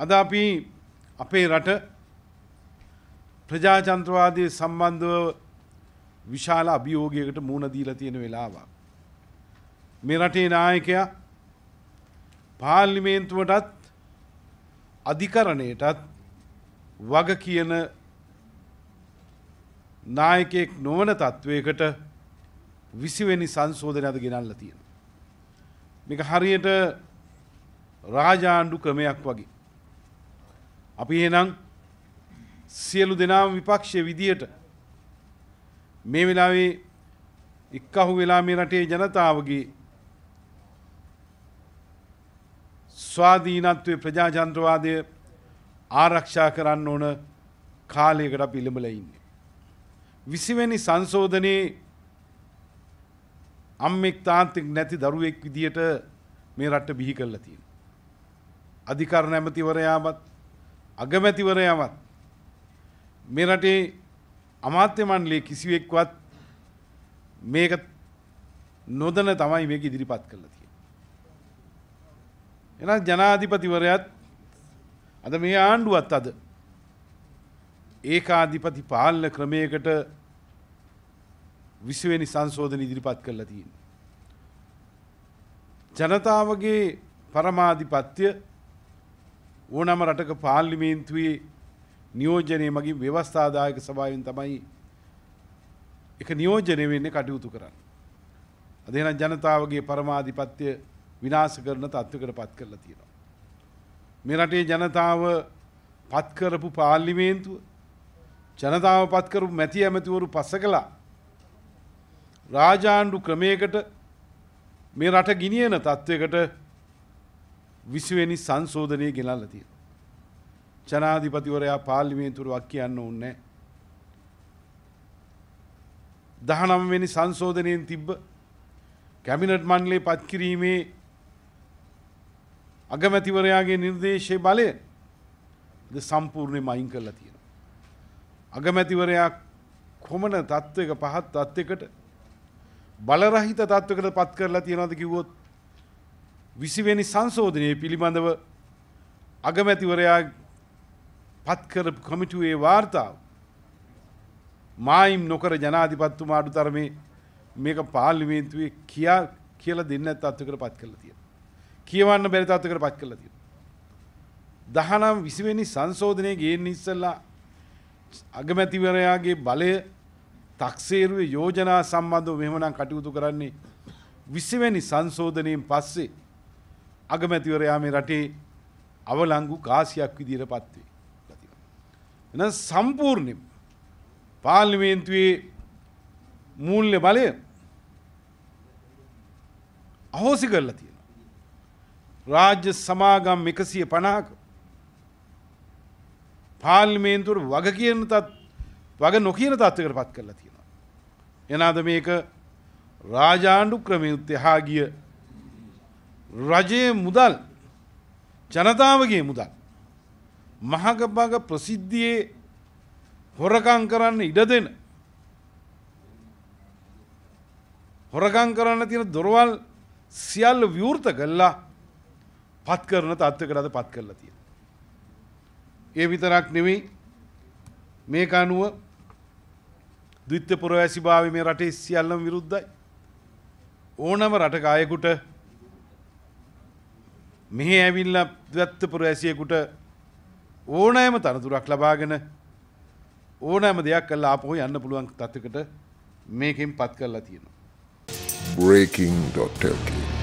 අද අපි අපේ රට ප්‍රජාතන්ත්‍රවාදය සම්බන්ධව විශාල අභියෝගයකට මුහුණ දීලා තියෙන වෙලාවක්. මේ රටේ නායකයා පාර්ලිමේන්තුවටත් අධිකරණයටත් වග කියන නායකයෙක් නොවන තත්ත්වයකට විසිවෙනි සංශෝධනය අද ගෙනල්ලා තියෙනවා. මේක හරියට රාජාණ්ඩු ක්‍රමයක් වගේ. අපි එහෙනම් සියලු දෙනාම විපක්ෂයේ විදියට මේ වෙලාවේ එක්කහු වෙලා මේ රටේ ජනතාවගේ ස්වාධීනත්වයේ ප්‍රජාතන්ත්‍රවාදය ආරක්ෂා කරන්න ඕන කාලයකට අපි ඉලඹලා ඉන්නේ. 20 වෙනි සංශෝධනයේ අම්මෙක් තාන්තික් නැති දරුවෙක් විදියට මේ රට බිහි කරලා තියෙනවා. අධිකාර නැමැතිවරයාමත් අගමැතිවරයවත් මේ රටේ අමාත්‍ය මණ්ඩලයේ කිසිවෙක්වත් මේක නොදැන තමයි මේක ඉදිරිපත් කළා තියෙන්නේ. එහෙනම් ජනාධිපතිවරයාත් අද මේ ආණ්ඩුවත් අද ඒකාධිපති පාලන ක්‍රමයකට 20 වෙනි සංශෝධන ඉදිරිපත් කළා තියෙන්නේ. ජනතාවගේ පරමාධිපත්‍ය ඕනම රටක පාර්ලිමේන්තුවේ නියෝජනය මගින් ව්‍යවස්ථාදායක සභාවෙන් තමයි එක නියෝජනය වෙන්නේ කටයුතු කරන්න. අද එහෙනම් ජනතාවගේ පරමාධිපත්‍ය විනාශ කරන තත්ත්වයකට පත් කරලා තියෙනවා. මේ රටේ ජනතාව පත් කරපු පාර්ලිමේන්තුව ජනතාව පත් කරපු මැති ඇමතිවරු පසකලා රාජාණ්ඩු ක්‍රමයකට මේ රට ගිනියන තත්ත්වයකට විසිවෙනි සංශෝධනය ගෙනල්ල තියෙන. ජනාධිපතිවරයා පාර්ලිමේන්තුරුවක් කියන්න ඕන්නේ. දහනම්වෙනි සංශෝධනයෙන් තිබ්බ කැමිනට් මණ්ඩලේ පත්කිරීමේ අගමැතිවරයාගේ නිර්දේශය බලය ද සම්පූර්ණය මයින් කරලා තියෙන. අගමැතිවරයා කොමන තත්ත්වක පහත් තත්ත්වකට බලරහිත තත්ත්වකට පත් කරලා තියෙනවද කිව්වොත් විසිවෙනි සංශෝධනය පිළිබඳව අගමැතිවරයා පත්කර කොමිටුවේ වාර්තාව මායිම් නොකර ජනාධිපත්තුමා අඩු තරමේ මේක පාර්ලිමේන්තුවේ කියා කියලා දෙන්න තත්ත්වයකට පත් කරලා තියෙනවා. කියවන්න බැරි තත්ත්වයකට පත් කරලා තියෙනවා. 19 20 වෙනි සංශෝධනයේ ගේන්න ඉස්සෙල්ලා අගමැතිවරයාගේ බලය තක්සේරුවේ යෝජනා සම්බන්ධව මෙහෙමනම් කටයුතු කරන්නේ 20 වෙනි සංශෝධනයෙන් පස්සේ අගමැතිවරයා මේ රටේ අවලංගු කාසියක් විදිහට පත්වේ. එහෙනම් සම්පූර්ණයෙන් පාර්ලිමේන්තුවේ මූල්‍ය බලය අහෝසි කරලා තියෙනවා. රාජ්‍ය සමාගම් 150ක පාර්ලිමේන්තුවට වග කියන තත් වග නොකියන තත්ත්වයකට පත් කරලා තියෙනවා. එනවාද මේක රාජාණ්ඩු ක්‍රමයේ උත්තේ හා ගිය රජයේ මුදල් ජනතාවගේ මුදල් මහගබග ප්‍රසිද්ධියේ හොරකං කරන්න ඉඩ දෙන හොරකං කරන්න තියෙන දොරවල් සියල්ල විවෘත කළා පත් කරන තත්ත්වයකට අද පත් කරලා තියෙනවා. ඒ විතරක් නෙවෙයි මේ කණුව ද්විත්‍ය පුරවැසිභාවය මේ රටේ සියල්ලම විරුද්ධයි. ඕනම රටක අයෙකුට මෙහි ඇවිල්ලා දත්තපුර ඇසියෙකුට ඕනෑම තනතුරක් ලබාගෙන ඕනෑම දෙයක් කළා ආපහු යන්න පුළුවන් තත්යකට මේකෙන් පත් කරලා තියෙනවා. breaking.lk